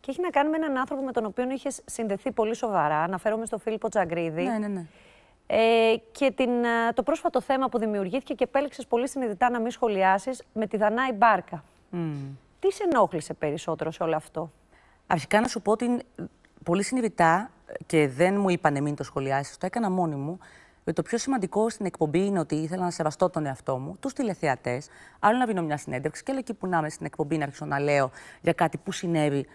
Και έχει να κάνει με έναν άνθρωπο με τον οποίο είχες συνδεθεί πολύ σοβαρά. Αναφέρομαι στον Φίλιππο Τζαγκρίδη. Ναι, ναι, ναι. Ε, και την, ε, το πρόσφατο θέμα που δημιουργήθηκε και επέλεξες πολύ συνειδητά να μην σχολιάσεις με τη Δανάη Μπάρκα. Mm. Τι σε ενόχλησε περισσότερο σε όλο αυτό. Αρχικά να σου πω ότι πολύ συνειδητά και δεν μου είπανε μην το σχολιάσεις, το έκανα μόνη μου. Το πιο σημαντικό στην εκπομπή είναι ότι ήθελα να σεβαστώ τον εαυτό μου, τους τηλεθεατές. Άλλο να βίνω μια συνέντευξη και λέω εκεί που να είμαι στην εκπομπή να αρχίσω να λέω για κάτι που συνέβη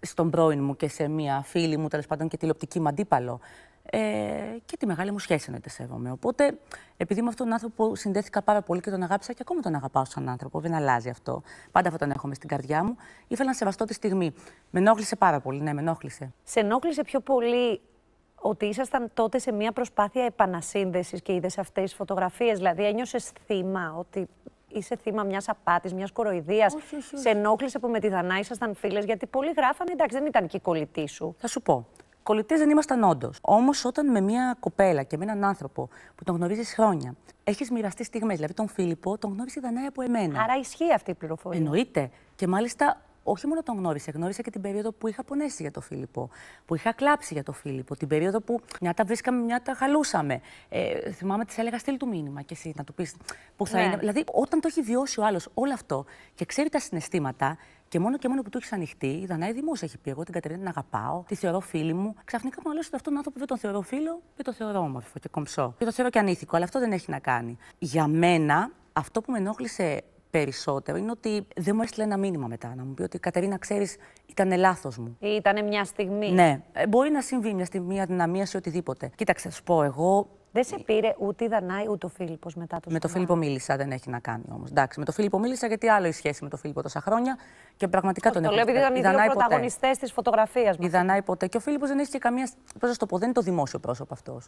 στον πρώην μου και σε μία φίλη μου, τέλος πάντων και τηλεοπτική μου αντίπαλο. Ε, και τη μεγάλη μου σχέση εννοείται σέβομαι. Οπότε, επειδή με αυτόν τον άνθρωπο συνδέθηκα πάρα πολύ και τον αγάπησα και ακόμα τον αγαπάω σαν άνθρωπο, δεν αλλάζει αυτό. Πάντα αυτό τον έχουμε στην καρδιά μου. Ήθελα να σεβαστώ τη στιγμή. Με ενόχλησε πάρα πολύ, ναι, με ενόχλησε. Σε ενόχλησε πιο πολύ ότι ήσασταν τότε σε μια προσπάθεια επανασύνδεσης και είδες αυτές τις φωτογραφίες. Δηλαδή, ένιωσες θύμα ότι είσαι θύμα μιας απάτης, μιας κοροϊδίας. Σε ενόχλησε που με τη Δανάη ήσασταν φίλες, γιατί πολλοί γράφανε εντάξει, δεν ήταν και η κολλητή σου. Θα σου πω. Κολλητές δεν ήμασταν όντως. Όμως, όταν με μια κοπέλα και με έναν άνθρωπο που τον γνωρίζεις χρόνια, έχεις μοιραστεί στιγμές. Δηλαδή, τον Φίλιππο τον γνώρισε η Δανάη από εμένα. Άρα ισχύει αυτή η πληροφορία. Εννοείται. Και μάλιστα όχι μόνο τον γνώρισε, γνώρισε και την περίοδο που είχα πονέσει για τον Φίλιππο, που είχα κλάψει για τον Φίλιππο, την περίοδο που μια τα βρίσκαμε, μια τα χαλούσαμε. Ε, θυμάμαι, της έλεγα, στείλ του μήνυμα και εσύ να του πεις που θα ναι. είναι. Δηλαδή, όταν το έχει βιώσει ο άλλος όλο αυτό και ξέρει τα συναισθήματα, και μόνο και μόνο που του έχεις ανοιχτεί, η Δανάη δημόσια έχει πει: Εγώ την Κατερίνα την αγαπάω, τη θεωρώ φίλη μου. Ξαφνικά μου αρέσει αυτόν τον άνθρωπο δεν τον θεωρώ φίλο και τον θεωρώ όμορφο και κομψό. Και θεωρώ και ανήθικο, αλλά αυτό δεν έχει να κάνει. Για μένα, αυτό που με ενόχλησε περισσότερο είναι ότι δεν μου έστειλε ένα μήνυμα μετά να μου πει ότι Κατερίνα, ξέρεις, ήταν λάθος μου. Ήταν μια στιγμή. Ναι. Ε, μπορεί να συμβεί μια στιγμή, μια δυναμία σε οτιδήποτε. Κοίταξε, σου πω εγώ. Δεν σε πήρε ούτε η Δανάη ούτε ο Φίλιππος μετά το Με τον Φίλιππο μίλησα, δεν έχει να κάνει όμως. Εντάξει, με τον Φίλιππο μίλησα γιατί άλλο η σχέση με τον Φίλιππο τόσα χρόνια και πραγματικά τον έχω. Το λέω επειδή ήταν οι δύο πρωταγωνιστές της φωτογραφίας μας. Η Δανάη ποτέ. Και ο Φίλιππος δεν έχει και καμία. Πώς να το πω, δεν είναι το δημόσιο πρόσωπο αυτός.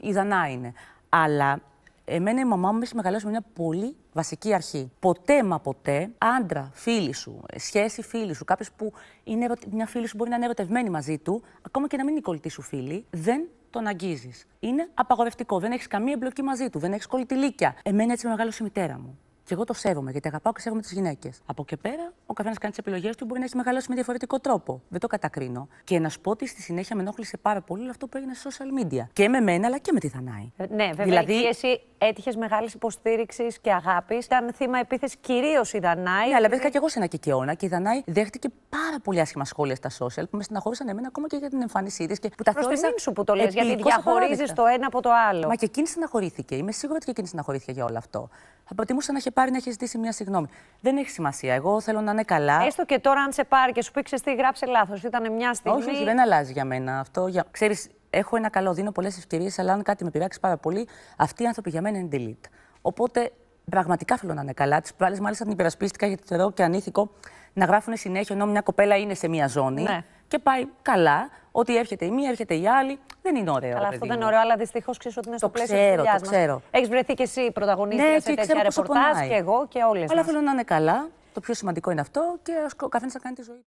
Η Δανάη είναι. Αλλά Εμένα η μαμά μου με έχει μεγαλώσει με μια πολύ βασική αρχή. Ποτέ μα ποτέ άντρα, φίλη σου, σχέση φίλη σου, κάποιος που είναι μια φίλη σου μπορεί να είναι ερωτευμένη μαζί του, ακόμα και να μην είναι η κολλητή σου φίλη, δεν τον αγγίζεις. Είναι απαγορευτικό. Δεν έχεις καμία εμπλοκή μαζί του, δεν έχεις κολλητηλίκια. Εμένα έτσι με μεγάλωσε η μητέρα μου. Και εγώ το σέβομαι, γιατί αγαπάω και σέβομαι τις γυναίκες. Από και πέρα ο καθένας κάνει τις επιλογές του, μπορεί να έχει μεγαλώσει με διαφορετικό τρόπο. Δεν το κατακρίνω. Και να σου πω ότι στη συνέχεια με ενόχλησε πάρα πολύ όλο αυτό που έγινε στα social media. Και με μένα, αλλά και με τη Θανάη. Ε, ναι, βέβαια. Δηλαδή... Και εσύ έτυχες μεγάλης υποστήριξης και αγάπης. Ήταν θύμα επίθεσης κυρίως η Δανάη. Ναι, αλλά βρέθηκα και εγώ σε ένα κικαιώνα και η Δανάη δέχτηκε πάρα πολύ άσχημα σχόλια στα social που με στεναχώρησαν εμένα ακόμα και για την εμφάνισή της. Που τα θεώρησα... σου που το λες, γιατί διαχωρίζει το ένα από το άλλο. Μα και εκείνη στεναχωρήθηκε. Είμαι σίγουρη ότι και εκείνη στεναχωρήθηκε για όλο αυτό. Θα προτιμούσα να είχε πάρει να έχει ζητήσει μια συγγνώμη. Δεν έχει σημασία. Εγώ θέλω να καλά. Έστω και τώρα, αν σε πάρει και σου πει τι, γράψε λάθος. Ήταν μια στιγμή. Όχι, δεν αλλάζει για μένα αυτό. Για... Ξέρεις, έχω ένα καλό, δίνω πολλές ευκαιρίες, αλλά αν κάτι με πειράξει πάρα πολύ, αυτοί οι άνθρωποι για μένα είναι delete. Οπότε πραγματικά θέλω να είναι καλά. Τις προάλλες, μάλιστα, την υπερασπίστηκα γιατί θεωρώ και ανήθικο να γράφουν συνέχεια ενώ μια κοπέλα είναι σε μια ζώνη. Ναι. Και πάει καλά, ότι έρχεται η μία, έρχεται η άλλη. Δεν είναι ωραίο. Αλλά αυτό δεν είναι ωραίο, αλλά δυστυχώς ξέρεις ότι είναι στο το πλαίσιο τη δουλειά. Το ξέρω. Έχεις βρεθεί και εσύ πρωταγωνίστρια ναι, σε τέτοια ρεπορτάζ, και εγώ και όλες. Αλλά μας. θέλω να είναι καλά πιο σημαντικό είναι αυτό και ο καθένας να κάνει τη ζωή.